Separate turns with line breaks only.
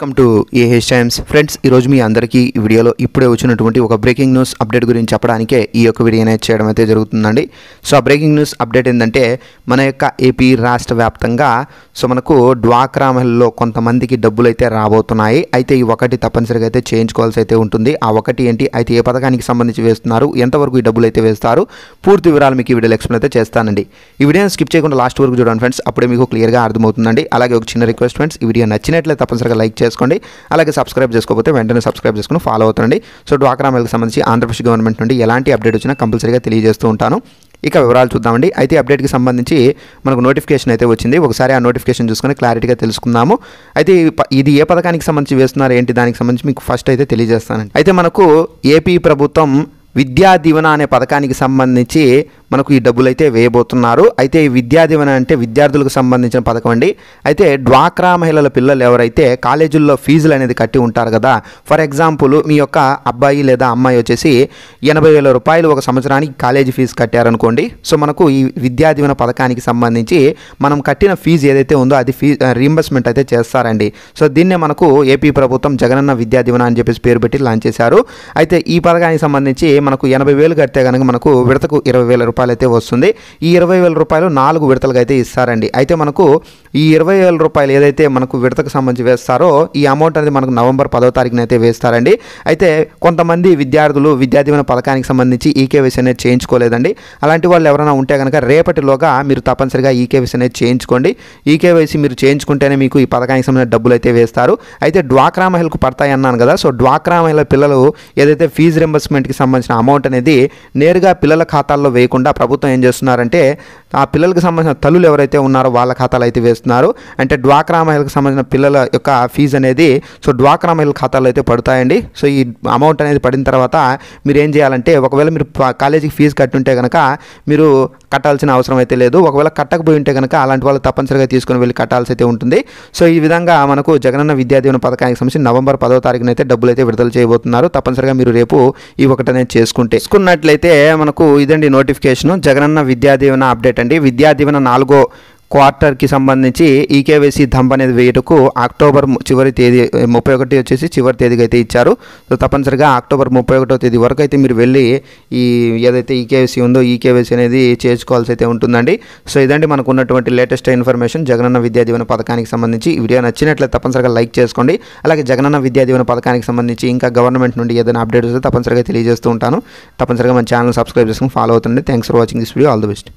welcome to AH times friends ఈరోజు మీ అందరికీ ఈ వీడియోలో ఇప్పుడే వచ్చినటువంటి ఒక బ్రేకింగ్ న్యూస్ అప్డేట్ గురించి చెప్పడానికే ఈ యొక్క వీడియో అనేది చేయడం అయితే జరుగుతుందండి సో ఆ బ్రేకింగ్ న్యూస్ అప్డేట్ ఏంటంటే మన యొక్క ఏపీ రాష్ట్ర వ్యాప్తంగా సో మనకు డ్వాక్రా మహిళల్లో కొంతమందికి డబ్బులు అయితే రాబోతున్నాయి అయితే ఈ ఒకటి తప్పనిసరిగా అయితే చేయించుకోవాల్సి అయితే ఉంటుంది ఆ ఒకటి ఏంటి అయితే ఏ పథకానికి సంబంధించి వేస్తున్నారు ఎంతవరకు ఈ డబ్బులు అయితే వేస్తారు పూర్తి వివరాలు మీకు ఈ వీడియోలో ఎక్స్ప్లెయిన్ అయితే చేస్తానండి ఈ వీడియోని స్కిప్ చేయకుండా లాస్ట్ వరకు చూడండి ఫ్రెండ్స్ అప్పుడే మీకు క్లియర్గా అర్థమవుతుందండి అలాగే ఒక చిన్న రిక్వెస్ట్ ఫ్రెండ్స్ ఈ వీడియో నచ్చినట్లయితే తప్పనిసరిగా లైక్ చేస్తాను చేసుకోండి అలాగే సబ్స్క్రైబ్ చేసుకోకపోతే వెంటనే సబ్స్క్రైబ్ చేసుకుని ఫాలో అవుతుండండి సో డ్వాక్రా మేళకు సంబంధించి ఆంధ్రప్రదేశ్ గవర్నమెంట్ నుండి ఎలాంటి అప్డేట్ వచ్చినా కంపల్సరీగా తెలియజేస్తూ ఉంటాను ఇక వివరాలు చూద్దామండి అయితే అప్డేట్కి సంబంధించి మనకు నోటిఫికేషన్ అయితే వచ్చింది ఒకసారి ఆ నోటిఫికేషన్ చూసుకొని క్లారిటీగా తెలుసుకుందాము అయితే ఇది ఏ పథకానికి సంబంధించి వేస్తున్నారు ఏంటి దానికి సంబంధించి మీకు ఫస్ట్ అయితే తెలియజేస్తానండి అయితే మనకు ఏపీ ప్రభుత్వం విద్యా దీవెన అనే పథకానికి సంబంధించి మనకు ఈ డబ్బులు అయితే వేయబోతున్నారు అయితే ఈ దీవెన అంటే విద్యార్థులకు సంబంధించిన పథకం అండి అయితే డ్వాక్రా మహిళల పిల్లలు ఎవరైతే కాలేజీల్లో ఫీజులు అనేది కట్టి ఉంటారు కదా ఫర్ ఎగ్జాంపుల్ మీ యొక్క అబ్బాయి లేదా అమ్మాయి వచ్చేసి ఎనభై వేల రూపాయలు ఒక సంవత్సరానికి కాలేజీ ఫీజు కట్టారనుకోండి సో మనకు ఈ దీవెన పథకానికి సంబంధించి మనం కట్టిన ఫీజు ఏదైతే ఉందో అది ఫీ రీఎంబర్స్మెంట్ అయితే చేస్తారండి సో దీన్నే మనకు ఏపీ ప్రభుత్వం జగనన్న విద్యాదీవెన అని చెప్పేసి పేరు పెట్టి లాంచ్ చేశారు అయితే ఈ పథకానికి సంబంధించి మనకు ఎనభై వేలు కడితే కనుక మనకు విడతకు ఇరవై వేల రూపాయలు రూపాయలు అయితే వస్తుంది ఈ ఇరవై వేల రూపాయలు నాలుగు విడతలుగా అయితే ఇస్తారండి అయితే మనకు ఈ ఇరవై వేల రూపాయలు ఏదైతే మనకు విడతకు సంబంధించి వేస్తారో ఈ అమౌంట్ అనేది మనకు నవంబర్ పదో తారీఖున అయితే వేస్తారండి అయితే కొంతమంది విద్యార్థులు విద్యాదీవెన పథకానికి సంబంధించి ఈకేవీసీ అనేది చేయించుకోలేదండి అలాంటి వాళ్ళు ఎవరైనా ఉంటే కనుక రేపటిలోగా మీరు తప్పనిసరిగా ఈకేవీసీ అనేది చేయించుకోండి ఈకేవైసీ మీరు చేయించుకుంటేనే మీకు ఈ పథకానికి సంబంధించిన డబ్బులు అయితే వేస్తారు అయితే డ్వాక్రా మహిళకు పడతాయి అన్నాను కదా సో డ్వాక్రా మహిళ పిల్లలు ఏదైతే ఫీజు రింబర్స్మెంట్కి సంబంధించిన అమౌంట్ అనేది నేరుగా పిల్లల ఖాతాల్లో వేయకుండా ప్రభుత్వం ఏం చేస్తున్నారంటే ఆ పిల్లలకు సంబంధించిన తల్లులు ఎవరైతే ఉన్నారో వాళ్ళ ఖాతాలు అయితే వేస్తున్నారు అంటే డ్వాక్రా మహిళలకు సంబంధించిన పిల్లల యొక్క ఫీజు అనేది సో డ్వాక్రా మహిళల ఖాతాలు అయితే పడతాయండి సో ఈ అమౌంట్ అనేది పడిన తర్వాత మీరు ఏం చేయాలంటే ఒకవేళ మీరు కాలేజీకి ఫీజు కట్టుంటే కనుక మీరు కట్టాల్సిన అవసరం అయితే లేదు ఒకవేళ కట్టకపోయి ఉంటే కనుక అలాంటి వాళ్ళు తప్పనిసరిగా తీసుకుని వెళ్ళి కట్టాల్సి అయితే ఉంటుంది సో ఈ విధంగా మనకు జగనన్న విద్యాదీవన పథకానికి సంబంధించి నవంబర్ పదో తారీఖున అయితే డబ్బులు అయితే విడుదల చేయబోతున్నారు తప్పనిసరిగా మీరు రేపు ఈ ఒకటనే చేసుకుంటే చేసుకున్నట్లయితే మనకు ఇదండి నోటిఫికేషన్ జగనన్న విద్యాదీవన అప్డేట్ ఏంటంటే విద్యా దీవెన నాలుగో క్వార్టర్కి సంబంధించి ఈకేవైసీ ధంప అనేది వేయటకు అక్టోబర్ చివరి తేదీ ముప్పై ఒకటి వచ్చేసి చివరి తేదీకి అయితే ఇచ్చారు సో తప్పనిసరిగా అక్టోబర్ ముప్పై ఒకటో తేదీ వరకు అయితే మీరు వెళ్ళి ఈ ఏదైతే ఈకేవైసీ ఉందో ఈకేవైసీ అనేది చేసుకోవాల్సి అయితే ఉంటుందండి సో ఇదండి మనకు ఉన్నటువంటి లేటెస్ట్ ఇన్ఫర్మేషన్ జగనన్న విద్యా దీవెన పథకానికి సంబంధించి ఈ వీడియో నచ్చినట్లయితే తప్పనిసరిగా లైక్ చేసుకోండి అలాగే జగనన్న విద్యా దీవెన పథకానికి సంబంధించి ఇంకా గవర్నమెంట్ నుండి ఏదైనా అప్డేట్స్ తప్పనిసరిగా తెలియజేస్తూ ఉంటాను తప్పనిసరిగా మన ఛానల్ సబ్స్క్రైబ్ చేసుకుని ఫాలో అవుతుంది thanks for watching this video all the best